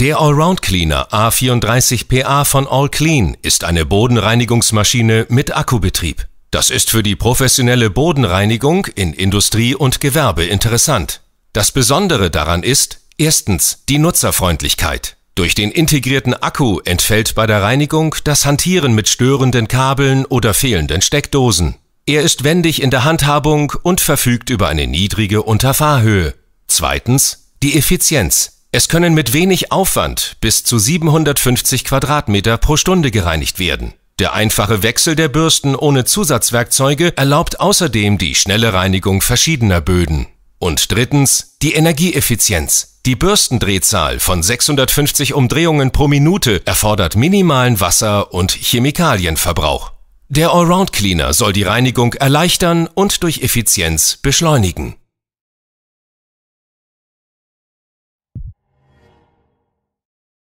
Der Allround Cleaner A34PA von All Clean ist eine Bodenreinigungsmaschine mit Akkubetrieb. Das ist für die professionelle Bodenreinigung in Industrie und Gewerbe interessant. Das Besondere daran ist, erstens, die Nutzerfreundlichkeit. Durch den integrierten Akku entfällt bei der Reinigung das Hantieren mit störenden Kabeln oder fehlenden Steckdosen. Er ist wendig in der Handhabung und verfügt über eine niedrige Unterfahrhöhe. Zweitens, die Effizienz. Es können mit wenig Aufwand bis zu 750 Quadratmeter pro Stunde gereinigt werden. Der einfache Wechsel der Bürsten ohne Zusatzwerkzeuge erlaubt außerdem die schnelle Reinigung verschiedener Böden. Und drittens die Energieeffizienz. Die Bürstendrehzahl von 650 Umdrehungen pro Minute erfordert minimalen Wasser- und Chemikalienverbrauch. Der Allround Cleaner soll die Reinigung erleichtern und durch Effizienz beschleunigen.